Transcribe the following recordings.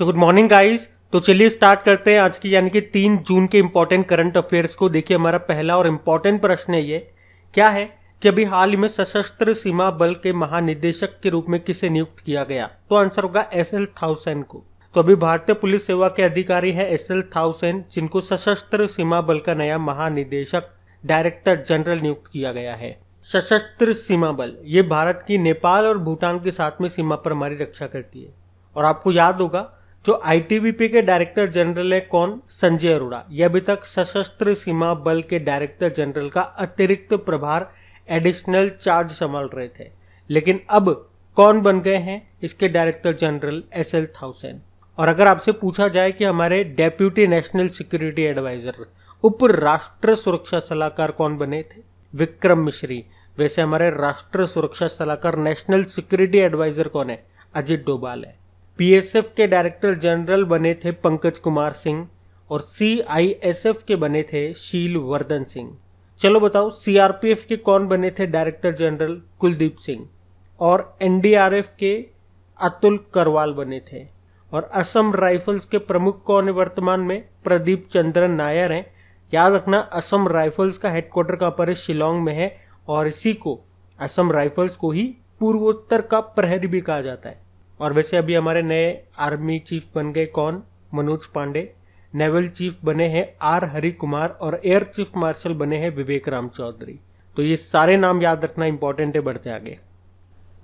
so good morning guys तो चलिए start करते हैं आज की यानी कि तीन जून के इम्पोर्टेंट करंट अफेयर्स को देखिए हमारा पहला और इम्पोर्टेंट प्रश्न है ये क्या है कि अभी हाल ही में सशस्त्र सीमा बल के महानिदेशक के रूप में किसे नियुक्त किया गया तो आंसर होगा एस एल थाउसेन को तो अभी भारतीय पुलिस सेवा के अधिकारी हैं एस एल थाउसेन जिनको सशस्त्र सीमा बल का नया महानिदेशक डायरेक्टर जनरल नियुक्त किया गया है सशस्त्र सीमा बल ये भारत की नेपाल और भूटान के साथ में सीमा पर हमारी रक्षा करती है और आपको याद होगा जो तो आई के डायरेक्टर जनरल है कौन संजय अरोड़ा ये अभी तक सशस्त्र सीमा बल के डायरेक्टर जनरल का अतिरिक्त प्रभार एडिशनल चार्ज संभाल रहे थे लेकिन अब कौन बन गए हैं इसके director general S L Thaosen और अगर आपसे पूछा जाए कि हमारे डेप्यूटी नेशनल सिक्योरिटी एडवाइजर उपराष्ट्र सुरक्षा सलाहकार कौन बने थे विक्रम मिश्री वैसे हमारे राष्ट्र सुरक्षा सलाहकार नेशनल सिक्योरिटी एडवाइजर कौन है अजीत डोभाल है पीएसएफ के डायरेक्टर जनरल बने थे पंकज कुमार सिंह और सीआईएसएफ के बने थे शील वर्धन सिंह चलो बताओ सीआरपीएफ के कौन बने थे डायरेक्टर जनरल कुलदीप सिंह और एनडीआरएफ के अतुल करवाल बने थे और असम राइफल्स के प्रमुख कौन है वर्तमान में प्रदीप चंद्रन नायर हैं याद रखना असम राइफल्स का हेडक्वार्टर का पर शिलोंग में है और इसी को असम राइफल्स को ही पूर्वोत्तर का प्रहरी भी कहा जाता है और वैसे अभी हमारे नए आर्मी चीफ बन गए कौन मनोज पांडे नेवल चीफ बने हैं आर हरि कुमार और एयर चीफ मार्शल बने हैं विवेक राम चौधरी तो ये सारे नाम याद रखना इम्पोर्टेंट है बढ़ते आगे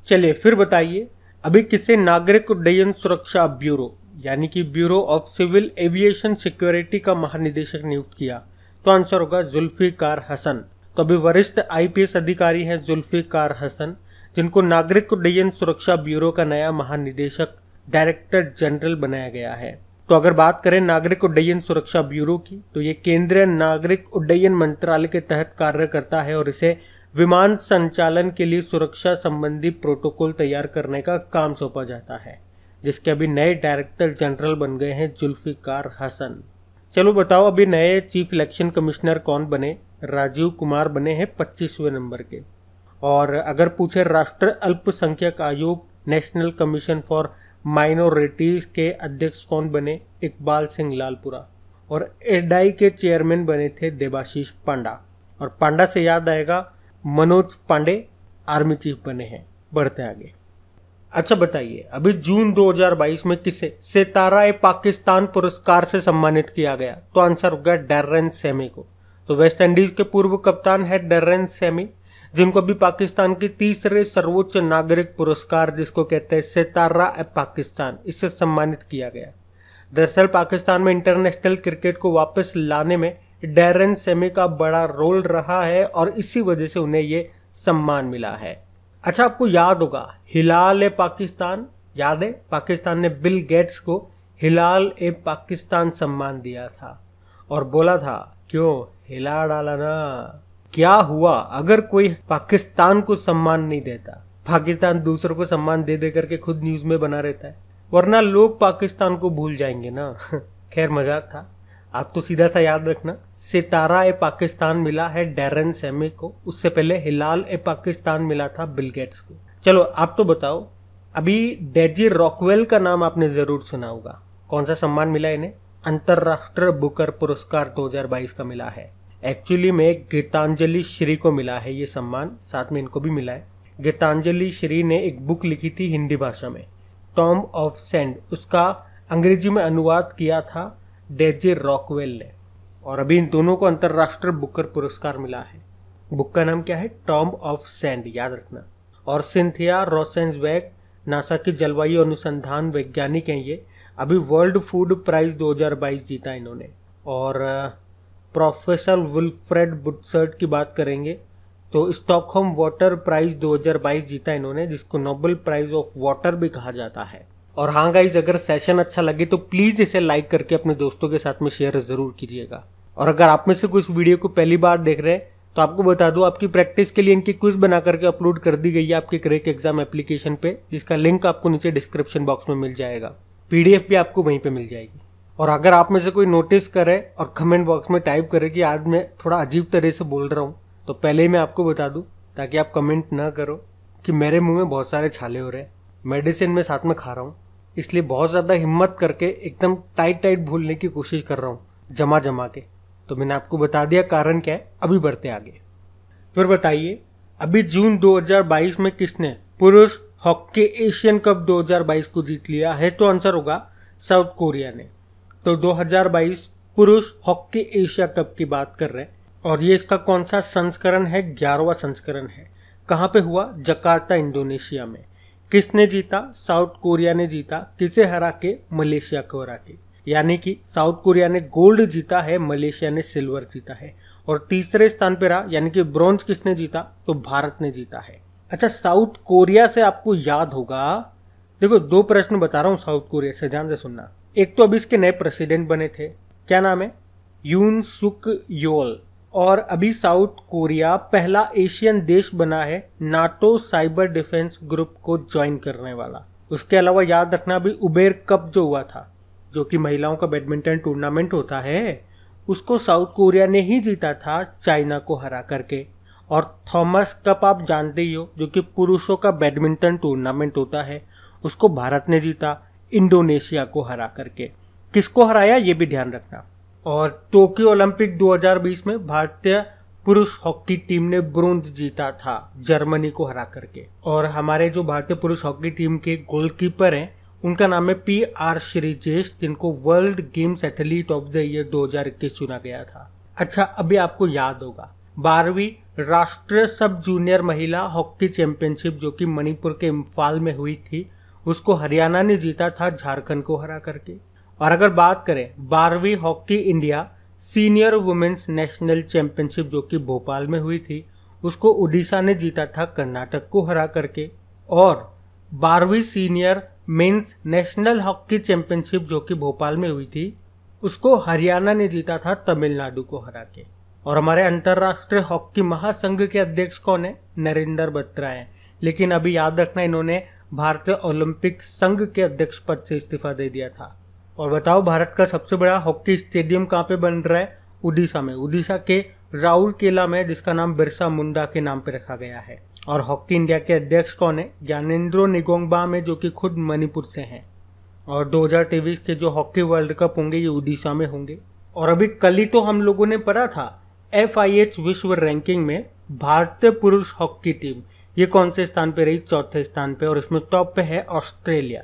चलिए फिर बताइए अभी किसे नागरिक उड्डयन सुरक्षा ब्यूरो यानी कि bureau of civil aviation security का महानिदेशक नियुक्त किया तो आंसर होगा जुल्फी कार हसन तो अभी वरिष्ठ आईपीएस अधिकारी हैं कार हसन जिनको नागरिक उड्डयन सुरक्षा ब्यूरो का नया महानिदेशक डायरेक्टर जनरल बनाया गया है तो अगर बात करें नागरिक उड्डयन सुरक्षा ब्यूरो की तो ये केंद्रीय नागरिक उड्डयन मंत्रालय के तहत कार्य करता है और इसे विमान संचालन के लिए सुरक्षा संबंधी प्रोटोकॉल तैयार करने का काम सौंपा जाता है जिसके अभी नए डायरेक्टर जनरल बन गए हैं जुल्फिकार हसन चलो बताओ अभी नए चीफ इलेक्शन कमिश्नर कौन बने राजीव कुमार बने हैं पच्चीसवें नंबर के और अगर पूछे राष्ट्र अल्पसंख्यक आयोग नेशनल कमीशन फॉर माइनॉरिटीज के अध्यक्ष कौन बने इकबाल सिंह लालपुरा और एडाई के चेयरमैन बने थे देवाशीष पांडा और पांडा से याद आएगा मनोज पांडे आर्मी चीफ बने हैं बढ़ते आगे अच्छा बताइए अभी जून 2022 में किसे सितारा पाकिस्तान पुरस्कार से सम्मानित किया गया तो आंसर होगा डेरन सेमी को तो वेस्ट इंडीज के पूर्व कप्तान है डेरन सेमी जिनको अभी पाकिस्तान के तीसरे सर्वोच्च नागरिक पुरस्कार जिसको कहते हैं सितारा पाकिस्तान इससे सम्मानित किया गया दरअसल पाकिस्तान में इंटरनेशनल क्रिकेट को वापस लाने में डेरन सेमी का बड़ा रोल रहा है और इसी वजह से उन्हें ये सम्मान मिला है अच्छा आपको याद होगा हिलाल ए पाकिस्तान याद है पाकिस्तान ने बिल गेट्स को हिलाल ए पाकिस्तान सम्मान दिया था और बोला था क्यों हिला डाला ना क्या हुआ अगर कोई पाकिस्तान को सम्मान नहीं देता पाकिस्तान दूसरों को सम्मान दे दे करके खुद न्यूज में बना रहता है वरना लोग पाकिस्तान को भूल जाएंगे ना खैर मजाक था आप तो सीधा सा याद रखना सितारा ए पाकिस्तान मिला है डेरन सेमे को उससे पहले हिलाल ए पाकिस्तान मिला था बिल गेट्स को चलो आप तो बताओ अभी डेजी रॉकवेल का नाम आपने ज़रूर सुना होगा कौन सा सम्मान मिला इन्हें अंतर्राष्ट्रीय बुकर पुरस्कार 2022 का मिला है एक्चुअली में गीतांजलि श्री को मिला है ये सम्मान साथ में इनको भी मिला है गीतांजलि श्री ने एक बुक लिखी थी हिंदी भाषा में टॉम ऑफ सेंड उसका अंग्रेजी में अनुवाद किया था डेजे रॉकवेल ने और अभी इन दोनों को अंतर्राष्ट्रीय बुकर पुरस्कार मिला है बुक का नाम क्या है टॉम ऑफ सेंड याद रखना और सिंथिया वैग नासा के जलवायु अनुसंधान वैज्ञानिक हैं ये अभी वर्ल्ड फूड प्राइज 2022 जीता इन्होंने और प्रोफेसर विल्फ्रेड बुटसर्ट की बात करेंगे तो स्टॉकहोम वाटर प्राइज 2022 जीता इन्होंने जिसको नोबल प्राइज ऑफ वाटर भी कहा जाता है और हाँ गाइज अगर सेशन अच्छा लगे तो प्लीज़ इसे लाइक करके अपने दोस्तों के साथ में शेयर ज़रूर कीजिएगा और अगर आप में से कुछ वीडियो को पहली बार देख रहे हैं तो आपको बता दूं आपकी प्रैक्टिस के लिए इनकी क्विज बना करके अपलोड कर दी गई है आपके क्रेक एग्जाम एप्लीकेशन पे जिसका लिंक आपको नीचे डिस्क्रिप्शन बॉक्स में मिल जाएगा पीडीएफ भी आपको वहीं पे मिल जाएगी और अगर आप में से कोई नोटिस करे और कमेंट बॉक्स में टाइप करे कि आज मैं थोड़ा अजीब तरह से बोल रहा हूँ तो पहले ही मैं आपको बता दूँ ताकि आप कमेंट ना करो कि मेरे मुंह में बहुत सारे छाले हो रहे हैं मेडिसिन में साथ में खा रहा हूँ इसलिए बहुत ज़्यादा हिम्मत करके एकदम टाइट टाइट भूलने की कोशिश कर रहा हूँ जमा जमा के तो मैंने आपको बता दिया कारण क्या है अभी बढ़ते आगे फिर बताइए अभी जून 2022 में किसने पुरुष हॉकी एशियन कप 2022 को जीत लिया है तो आंसर होगा साउथ कोरिया ने तो 2022 पुरुष हॉकी एशिया कप की बात कर रहे हैं और ये इसका कौन सा संस्करण है ग्यारहवा संस्करण है कहाँ पे हुआ जकार्ता इंडोनेशिया में किसने जीता साउथ कोरिया ने जीता किसे हरा के मलेशिया को हरा के यानी कि साउथ कोरिया ने गोल्ड जीता है मलेशिया ने सिल्वर जीता है और तीसरे स्थान पर रहा यानी कि ब्रॉन्ज किसने जीता तो भारत ने जीता है अच्छा साउथ कोरिया से आपको याद होगा देखो दो प्रश्न बता रहा हूँ साउथ कोरिया से ध्यान से सुनना एक तो अभी इसके नए प्रेसिडेंट बने थे क्या नाम है यून सुक योल और अभी साउथ कोरिया पहला एशियन देश बना है नाटो साइबर डिफेंस ग्रुप को ज्वाइन करने वाला उसके अलावा याद रखना अभी उबेर कप जो हुआ था जो कि महिलाओं का बैडमिंटन टूर्नामेंट होता है उसको साउथ कोरिया ने ही जीता था चाइना को हरा करके और थॉमस कप आप जानते ही हो जो कि पुरुषों का बैडमिंटन टूर्नामेंट होता है उसको भारत ने जीता इंडोनेशिया को हरा करके किसको हराया ये भी ध्यान रखना और टोक्यो ओलंपिक 2020 में भारतीय पुरुष हॉकी टीम ने ब्रोंज जीता था जर्मनी को हरा करके और हमारे जो भारतीय पुरुष हॉकी टीम के गोलकीपर हैं उनका नाम है पी आर श्रीजेश जिनको World Games athlete of the year दो चुना गया था अच्छा अभी आपको याद होगा बारहवीं राष्ट्रीय सब जूनियर महिला हॉकी चैंपियनशिप जो कि मणिपुर के इम्फाल में हुई थी उसको हरियाणा ने जीता था झारखंड को हरा करके और अगर बात करें बारहवीं Hockey India senior women's national championship जो कि भोपाल में हुई थी उसको उड़ीसा ने जीता था कर्नाटक को हरा करके और बारहवीं senior men's national hockey championship जो कि भोपाल में हुई थी उसको हरियाणा ने जीता था तमिलनाडु को हरा के और हमारे अंतर्राष्ट्रीय हॉकी महासंघ के अध्यक्ष कौन है नरेंद्र बत्रा है लेकिन अभी याद रखना इन्होंने भारतीय ओलंपिक संघ के अध्यक्ष पद से इस्तीफा दे दिया था और बताओ भारत का सबसे बड़ा हॉकी स्टेडियम कहाँ पे बन रहा है उड़ीसा में उड़ीसा के राउल केला में जिसका नाम बिरसा मुंडा के नाम पर रखा गया है और हॉकी इंडिया के अध्यक्ष कौन है ज्ञानेन्द्रो निगोंगबा में जो कि खुद मणिपुर से हैं और दो के जो हॉकी वर्ल्ड कप होंगे ये उड़ीसा में होंगे और अभी कल ही तो हम लोगों ने पढ़ा था एफ विश्व रैंकिंग में भारतीय पुरुष हॉकी टीम ये कौन से स्थान पे रही चौथे स्थान पे और इसमें टॉप पे है ऑस्ट्रेलिया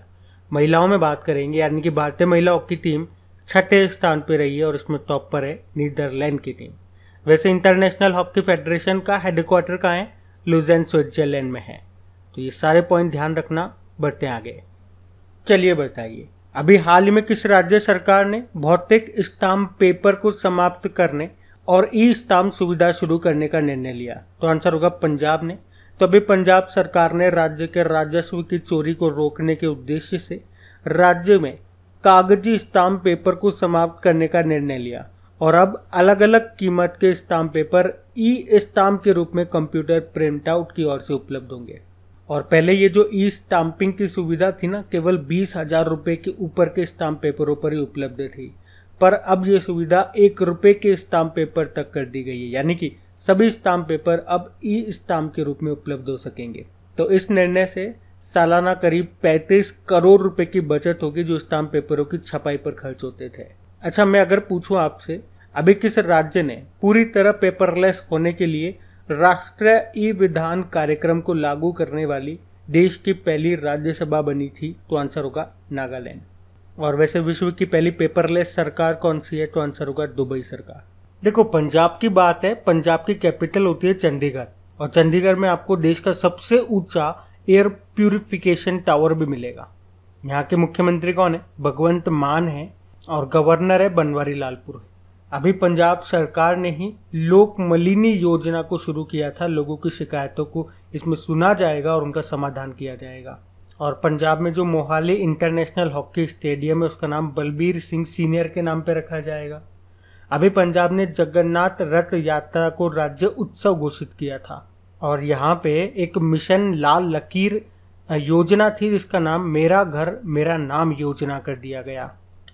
महिलाओं में बात करेंगे यानी कि भारतीय महिलाओं की टीम छठे स्थान पे रही है और इसमें टॉप पर है नीदरलैंड की टीम वैसे इंटरनेशनल हॉकी फेडरेशन का हेडक्वार्टर कहाँ है लुजेन स्विट्जरलैंड में है तो ये सारे पॉइंट ध्यान रखना बढ़ते आगे चलिए बताइए अभी हाल ही में किस राज्य सरकार ने भौतिक स्टाम्प पेपर को समाप्त करने और ई स्टाम्प सुविधा शुरू करने का निर्णय लिया तो आंसर होगा पंजाब ने तभी पंजाब सरकार ने राज्य के राजस्व की चोरी को रोकने के उद्देश्य से राज्य में कागजी स्टाम्प पेपर को समाप्त करने का निर्णय लिया और अब अलग अलग कीमत के स्टाम्प पेपर ई स्टाम्प के रूप में कंप्यूटर प्रिंट आउट की ओर से उपलब्ध होंगे और पहले ये जो ई स्टाम्पिंग की सुविधा थी ना केवल बीस हजार रुपये के ऊपर के स्टाम्प पेपरों पर ही उपलब्ध थी पर अब ये सुविधा एक रुपये के स्टाम्प पेपर तक कर दी गई है यानी कि सभी स्टाम्प पेपर अब ई स्टाम्प के रूप में उपलब्ध हो सकेंगे तो इस निर्णय से सालाना करीब 35 करोड़ रुपए की बचत होगी जो स्टाम्प पेपरों की छपाई पर खर्च होते थे अच्छा मैं अगर पूछूं आपसे अभी किस राज्य ने पूरी तरह पेपरलेस होने के लिए राष्ट्रीय ई विधान कार्यक्रम को लागू करने वाली देश की पहली राज्यसभा बनी थी तो आंसर होगा नागालैंड और वैसे विश्व की पहली पेपरलेस सरकार कौन सी है तो आंसर होगा दुबई सरकार देखो पंजाब की बात है पंजाब की कैपिटल होती है चंडीगढ़ और चंडीगढ़ में आपको देश का सबसे ऊंचा एयर प्यूरिफिकेशन टावर भी मिलेगा यहाँ के मुख्यमंत्री कौन है भगवंत मान है और गवर्नर है बनवारी लाल पुरोहित अभी पंजाब सरकार ने ही लोक मलिनी योजना को शुरू किया था लोगों की शिकायतों को इसमें सुना जाएगा और उनका समाधान किया जाएगा और पंजाब में जो मोहाली इंटरनेशनल हॉकी स्टेडियम है उसका नाम बलबीर सिंह सीनियर के नाम पर रखा जाएगा अभी पंजाब ने जगन्नाथ रथ यात्रा को राज्य उत्सव घोषित किया था और यहाँ पे एक मिशन लाल लकीर योजना थी जिसका नाम मेरा घर मेरा नाम योजना कर दिया गया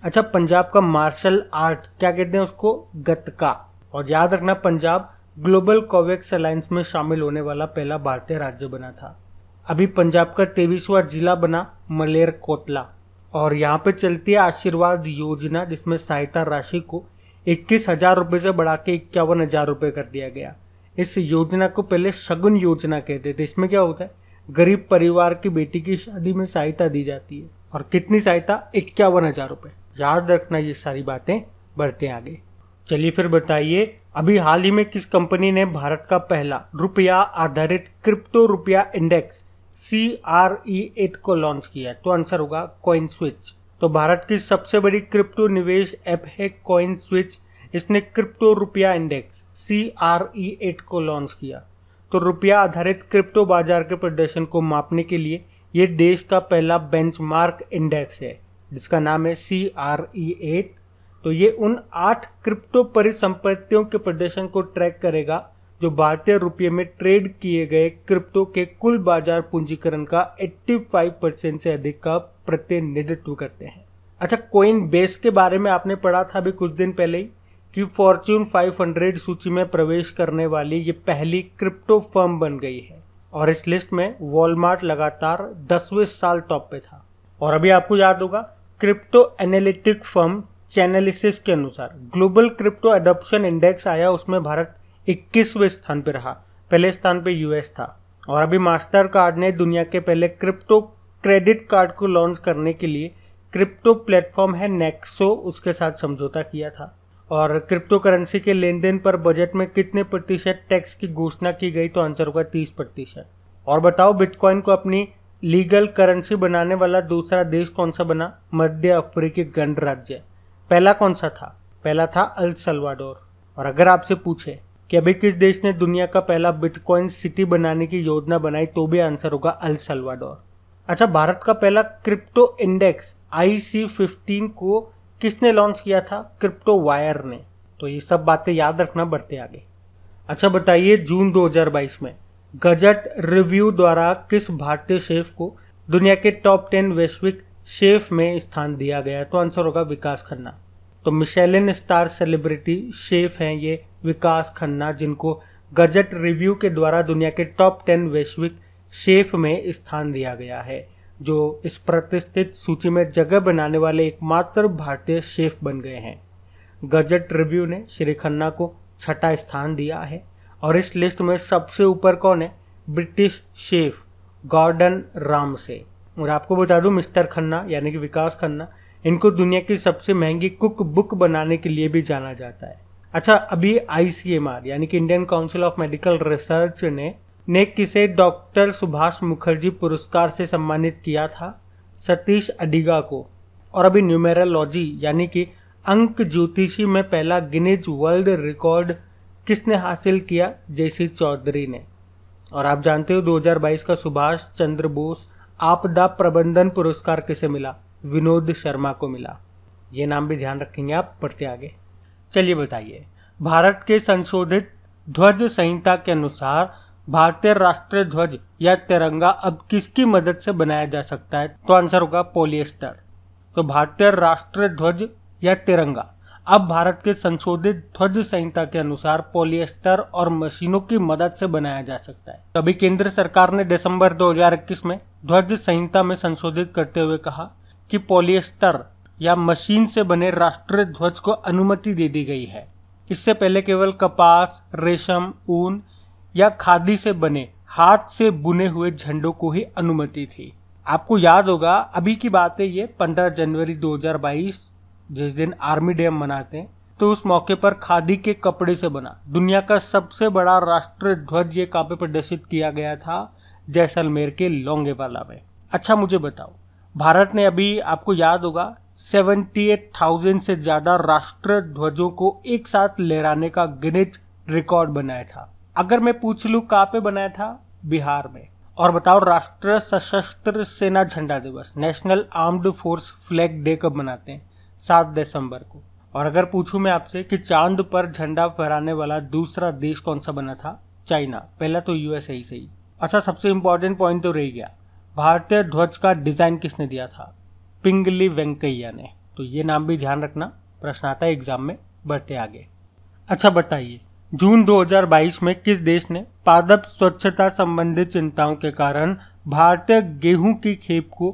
अच्छा पंजाब का मार्शल आर्ट क्या कहते हैं उसको गतका और याद रखना पंजाब ग्लोबल कोवेक्स अलायंस में शामिल होने वाला पहला भारतीय राज्य बना था अभी पंजाब का तेईसवा जिला बना मलेर कोटला और यहाँ पे चलती है आशीर्वाद योजना जिसमें सहायता राशि को इक्कीस हजार रुपये से बढ़ा के इक्यावन हजार रुपये कर दिया गया इस योजना को पहले शगुन योजना कहते थे इसमें क्या होता है गरीब परिवार की बेटी की शादी में सहायता दी जाती है और कितनी सहायता इक्यावन हजार रुपये याद रखना ये सारी बातें बढ़ते आगे चलिए फिर बताइए अभी हाल ही में किस कंपनी ने भारत का पहला रुपया आधारित crypto Rupaya index C R E eight को लॉन्च किया तो आंसर होगा कॉइन स्विच तो भारत की सबसे बड़ी क्रिप्टो निवेश ऐप है कॉइन स्विच इसने crypto Rupaya index C R E eight को लॉन्च किया तो रुपया आधारित क्रिप्टो बाजार के प्रदर्शन को मापने के लिए ये देश का पहला बेंचमार्क इंडेक्स है जिसका नाम है सी आर ई एट तो ये उन आठ क्रिप्टो परिसंपत्तियों के प्रदर्शन को ट्रैक करेगा जो भारतीय रुपये में ट्रेड किए गए क्रिप्टो के कुल बाजार पूंजीकरण का 85 परसेंट से अधिक का प्रतिनिधित्व करते हैं अच्छा कोइन बेस के बारे में आपने पढ़ा था अभी कुछ दिन पहले ही कि फॉर्च्यून 500 सूची में प्रवेश करने वाली ये पहली क्रिप्टो फर्म बन गई है और इस लिस्ट में वॉलमार्ट लगातार दसवें साल टॉप पे था और अभी आपको याद होगा क्रिप्टो एनालिटिक फर्म चैनलिसिस के अनुसार ग्लोबल क्रिप्टो एडोप्शन इंडेक्स आया उसमें भारत इक्कीसवें स्थान पर रहा पहले स्थान पर यूएस था और अभी मास्टर कार्ड ने दुनिया के पहले क्रिप्टो क्रेडिट कार्ड को लॉन्च करने के लिए क्रिप्टो प्लेटफॉर्म है नेक्सो उसके साथ समझौता किया था और क्रिप्टो करेंसी के लेन देन पर बजट में कितने प्रतिशत टैक्स की घोषणा की गई तो आंसर होगा तीस प्रतिशत और बताओ बिटकॉइन को अपनी लीगल करेंसी बनाने वाला दूसरा देश कौन सा बना मध्य अफ्रीकी गणराज्य पहला कौन सा था पहला था अल सलवाडोर और अगर आपसे पूछे कि अभी किस देश ने दुनिया का पहला बिटकॉइन सिटी बनाने की योजना बनाई तो भी आंसर होगा अल सलवाडोर अच्छा भारत का पहला crypto index I C fifteen को किसने लॉन्च किया था क्रिप्टो वायर ने तो ये सब बातें याद रखना बढ़ते आगे अच्छा बताइए जून 2022 में गजट रिव्यू द्वारा किस भारतीय शेफ को दुनिया के टॉप टेन वैश्विक शेफ में स्थान दिया गया तो आंसर होगा विकास खन्ना तो मिशेलिन स्टार सेलिब्रिटी शेफ हैं ये विकास खन्ना जिनको गजट रिव्यू के द्वारा दुनिया के टॉप टेन वैश्विक शेफ में स्थान दिया गया है जो इस प्रतिष्ठित सूची में जगह बनाने वाले एकमात्र भारतीय शेफ बन गए हैं गजट रिव्यू ने श्री खन्ना को छठा स्थान दिया है और इस लिस्ट में सबसे ऊपर कौन है ब्रिटिश शेफ गॉर्डन राम से और आपको बता दूं मिस्टर खन्ना यानी कि विकास खन्ना इनको दुनिया की सबसे महंगी कुक बुक बनाने के लिए भी जाना जाता है अच्छा अभी आईसीएमआर यानी कि Indian Council of Medical Research ने ने किसे डॉक्टर सुभाष मुखर्जी पुरस्कार से सम्मानित किया था सतीश अडिगा को और अभी न्यूमेरोलॉजी यानी कि अंक ज्योतिषी में पहला गिनीज वर्ल्ड रिकॉर्ड किसने हासिल किया जेसी चौधरी ने और आप जानते हो 2022 का सुभाष चंद्र बोस आपदा प्रबंधन पुरस्कार किसे मिला विनोद शर्मा को मिला ये नाम भी ध्यान रखेंगे आप पढ़ते आगे चलिए बताइए भारत के संशोधित ध्वज संहिता के अनुसार भारतीय राष्ट्रीय ध्वज या तिरंगा अब किसकी मदद से बनाया जा सकता है तो आंसर होगा पोलिएस्टर तो भारतीय राष्ट्रीय ध्वज या तिरंगा अब भारत के संशोधित ध्वज संहिता के अनुसार पोलिएस्टर और मशीनों की मदद से बनाया जा सकता है तभी केंद्र सरकार ने दिसंबर 2021 में ध्वज संहिता में संशोधित करते हुए कहा कि पोलिएस्टर या मशीन से बने राष्ट्रीय ध्वज को अनुमति दे दी गई है इससे पहले केवल कपास रेशम ऊन या खादी से बने हाथ से बुने हुए झंडों को ही अनुमति थी आपको याद होगा अभी की बात है ये 15 जनवरी 2022 जिस दिन आर्मी डे मनाते हैं तो उस मौके पर खादी के कपड़े से बना दुनिया का सबसे बड़ा राष्ट्रीय ध्वज ये कहाँ पे प्रदर्शित किया गया था जैसलमेर के लोंगेवाला में अच्छा मुझे बताओ भारत ने अभी आपको याद होगा सेवेंटी एट थाउजेंड से ज़्यादा राष्ट्र ध्वजों को एक साथ लहराने का गिनीज रिकॉर्ड बनाया था अगर मैं पूछ लू कहाँ पे बनाया था बिहार में और बताओ राष्ट्र सशस्त्र सेना झंडा दिवस National Armed Force Flag Day कब मनाते हैं सात दिसंबर को और अगर पूछूं मैं आपसे कि चांद पर झंडा फहराने वाला दूसरा देश कौन सा बना था चाइना पहला तो यूएसए ही सही अच्छा सबसे इम्पोर्टेंट पॉइंट तो रह गया भारतीय ध्वज का डिज़ाइन किसने दिया था पिंगली वेंकैया ने तो ये नाम भी ध्यान रखना प्रश्न आता है एग्जाम में बढ़ते आगे अच्छा बताइए जून 2022 में किस देश ने पादप स्वच्छता संबंधी चिंताओं के कारण भारतीय गेहूं की खेप को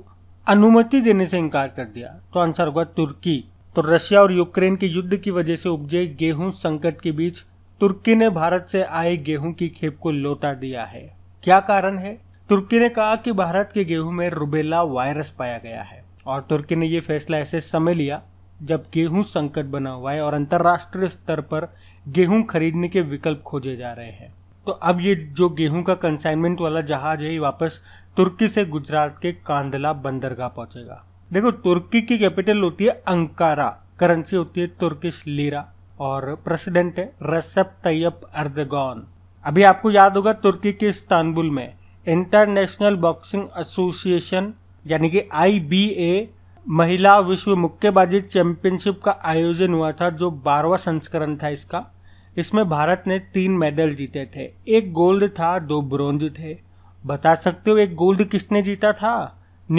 अनुमति देने से इनकार कर दिया तो आंसर होगा तुर्की तो रशिया और यूक्रेन के युद्ध की वजह से उपजे गेहूं संकट के बीच तुर्की ने भारत से आए गेहूं की खेप को लौटा दिया है क्या कारण है तुर्की ने कहा कि भारत के गेहूं में रुबेला वायरस पाया गया है और तुर्की ने ये फैसला ऐसे समय लिया जब गेहूं संकट बना हुआ है और अंतर्राष्ट्रीय स्तर पर गेहूं खरीदने के विकल्प खोजे जा रहे हैं तो अब ये जो गेहूं का कंसाइनमेंट वाला जहाज है ये वापस तुर्की से गुजरात के कांदला बंदरगाह पहुंचेगा देखो तुर्की की कैपिटल होती है अंकारा करेंसी होती है तुर्किश लीरा और प्रेसिडेंट है रसप तैयब अर्दगौन अभी आपको याद होगा तुर्की के इस्तानबुल में इंटरनेशनल बॉक्सिंग एसोसिएशन यानी कि आई महिला विश्व मुक्केबाजी चैंपियनशिप का आयोजन हुआ था जो बारहवा संस्करण था इसका इसमें भारत ने तीन मेडल जीते थे एक गोल्ड था दो ब्रोंज थे बता सकते हो एक गोल्ड किसने जीता था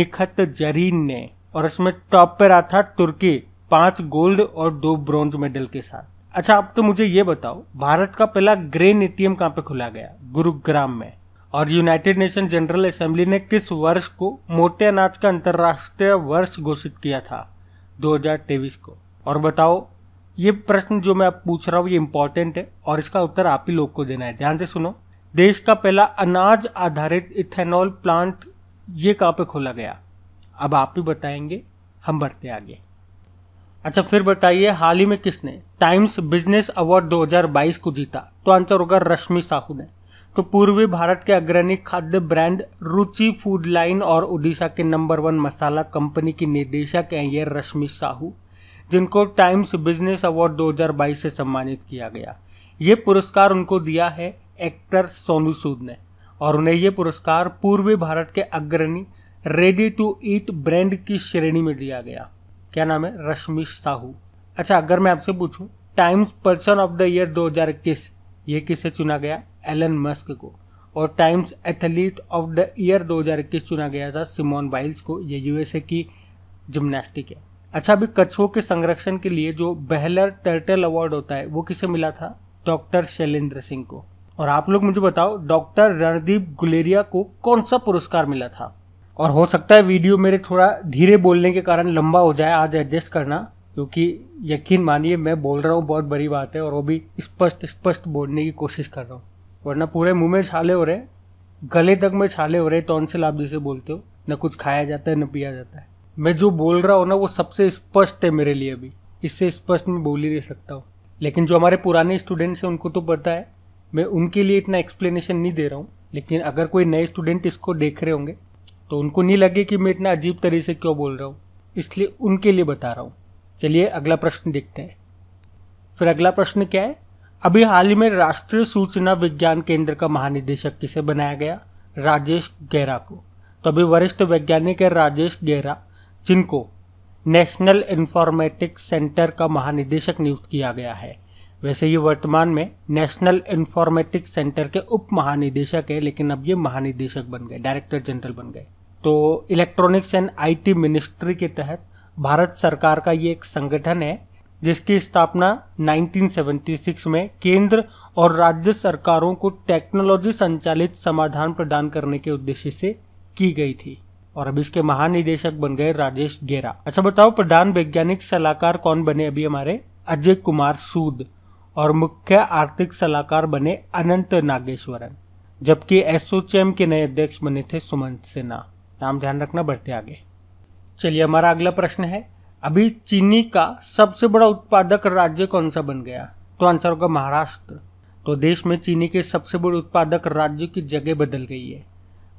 निखत जरीन ने और इसमें टॉप पे रहा था तुर्की पांच गोल्ड और दो ब्रोंज मेडल के साथ अच्छा अब तो मुझे ये बताओ भारत का पहला ग्रेन नितियम कहाँ पे खुला गया गुरुग्राम में और यूनाइटेड नेशन जनरल असेंबली ने किस वर्ष को मोटे अनाज का अंतर्राष्ट्रीय वर्ष घोषित किया था 2023 को और बताओ ये प्रश्न जो मैं आप पूछ रहा हूँ ये इम्पोर्टेंट है और इसका उत्तर आप ही लोग को देना है ध्यान से सुनो देश का पहला अनाज आधारित इथेनॉल प्लांट ये कहाँ पे खोला गया अब आप भी बताएंगे हम बढ़ते आगे अच्छा फिर बताइए हाल ही में किसने टाइम्स बिजनेस अवार्ड 2022 को जीता तो आंसर होगा रश्मि साहू ने तो पूर्वी भारत के अग्रणी खाद्य ब्रांड रुचि फूड लाइन और उड़ीसा के नंबर वन मसाला कंपनी की निदेशक हैं ये रश्मि साहू जिनको टाइम्स बिजनेस अवार्ड 2022 से सम्मानित किया गया ये पुरस्कार उनको दिया है एक्टर सोनू सूद ने और उन्हें ये पुरस्कार पूर्वी भारत के अग्रणी रेडी टू ईट ब्रांड की श्रेणी में दिया गया क्या नाम है रश्मि साहू अच्छा अगर मैं आपसे पूछूं Times person of the year 2021 ये किसे चुना गया एलन मस्क को और Times athlete of the year 2021 चुना गया था सिमोन बाइल्स को ये यूएसए की जिम्नास्टिक है अच्छा अभी कछुओं के संरक्षण के लिए जो बहलर टर्टल अवार्ड होता है वो किसे मिला था डॉक्टर शैलेंद्र सिंह को और आप लोग मुझे बताओ डॉक्टर रणदीप गुलेरिया को कौन सा पुरस्कार मिला था और हो सकता है वीडियो मेरे थोड़ा धीरे बोलने के कारण लंबा हो जाए आज एडजस्ट करना क्योंकि यकीन मानिए मैं बोल रहा हूँ बहुत बड़ी बात है और वो भी स्पष्ट स्पष्ट बोलने की कोशिश कर रहा हूँ वरना पूरे मुंह में छाले हो रहे गले तक में छाले हो रहे टॉन्सिल आप जिसे बोलते हो ना कुछ खाया जाता है ना पिया जाता है मैं जो बोल रहा हूँ ना वो सबसे स्पष्ट है मेरे लिए अभी इससे स्पष्ट मैं बोल ही नहीं सकता हूँ लेकिन जो हमारे पुराने स्टूडेंट्स हैं उनको तो पता है मैं उनके लिए इतना एक्सप्लेनेशन नहीं दे रहा हूँ लेकिन अगर कोई नए स्टूडेंट इसको देख रहे होंगे तो उनको नहीं लगे कि मैं इतना अजीब तरीके से क्यों बोल रहा हूँ इसलिए उनके लिए बता रहा हूँ चलिए अगला प्रश्न देखते हैं फिर अगला प्रश्न क्या है अभी हाल ही में राष्ट्रीय सूचना विज्ञान केंद्र का महानिदेशक किसे बनाया गया राजेश गेरा को तो अभी वरिष्ठ वैज्ञानिक है राजेश गेरा जिनको नेशनल इन्फॉर्मेटिक सेंटर का महानिदेशक नियुक्त किया गया है वैसे ये वर्तमान में नेशनल इन्फॉर्मेटिक सेंटर के उप महानिदेशक है लेकिन अब ये महानिदेशक बन गए डायरेक्टर जनरल बन गए तो इलेक्ट्रॉनिक्स एंड आईटी मिनिस्ट्री के तहत भारत सरकार का ये एक संगठन है जिसकी स्थापना 1976 में केंद्र और राज्य सरकारों को टेक्नोलॉजी संचालित समाधान प्रदान करने के उद्देश्य से की गई थी और अब इसके महानिदेशक बन गए राजेश गेरा अच्छा बताओ प्रधान वैज्ञानिक सलाहकार कौन बने अभी हमारे अजय कुमार सूद और मुख्य आर्थिक सलाहकार बने अनंत नागेश्वरन जबकि एसोचैम के नए अध्यक्ष बने थे सुमंत सिन्हा नाम ध्यान रखना बढ़ते आगे चलिए हमारा अगला प्रश्न है अभी चीनी का सबसे बड़ा उत्पादक राज्य कौन सा बन गया तो आंसर होगा महाराष्ट्र तो देश में चीनी के सबसे बड़े उत्पादक राज्य की जगह बदल गई है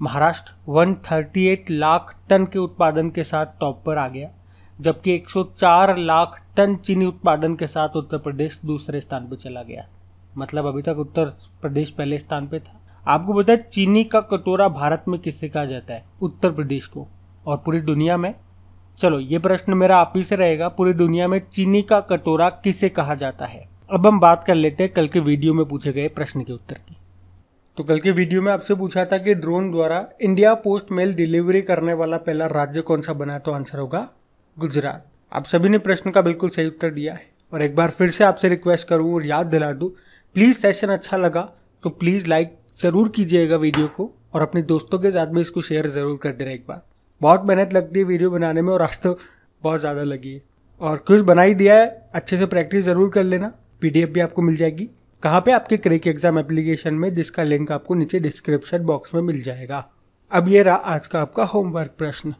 महाराष्ट्र 138 लाख टन के उत्पादन के साथ टॉप पर आ गया जबकि 104 लाख टन चीनी उत्पादन के साथ उत्तर प्रदेश दूसरे स्थान पर चला गया मतलब अभी तक उत्तर प्रदेश पहले स्थान पे था आपको बताए चीनी का कटोरा भारत में किससे कहा जाता है उत्तर प्रदेश को और पूरी दुनिया में चलो ये प्रश्न मेरा आप ही से रहेगा पूरी दुनिया में चीनी का कटोरा किसे कहा जाता है अब हम बात कर लेते हैं कल के वीडियो में पूछे गए प्रश्न के उत्तर की तो कल के वीडियो में आपसे पूछा था कि ड्रोन द्वारा इंडिया पोस्ट मेल डिलीवरी करने वाला पहला राज्य कौन सा बना तो आंसर होगा गुजरात आप सभी ने प्रश्न का बिल्कुल सही उत्तर दिया है और एक बार फिर से आपसे रिक्वेस्ट करूँ और याद दिला दूँ प्लीज़ सेशन अच्छा लगा तो प्लीज़ लाइक ज़रूर कीजिएगा वीडियो को और अपने दोस्तों के साथ में इसको शेयर ज़रूर कर देना एक बार बहुत मेहनत लगती है वीडियो बनाने में और आज तो बहुत ज़्यादा लगी है और कुछ बना ही दिया है अच्छे से प्रैक्टिस ज़रूर कर लेना पीडीएफ भी आपको मिल जाएगी कहाँ पे आपके क्रेक एग्ज़ाम एप्लीकेशन में जिसका लिंक आपको नीचे डिस्क्रिप्शन बॉक्स में मिल जाएगा अब ये रहा आज का आपका होमवर्क प्रश्न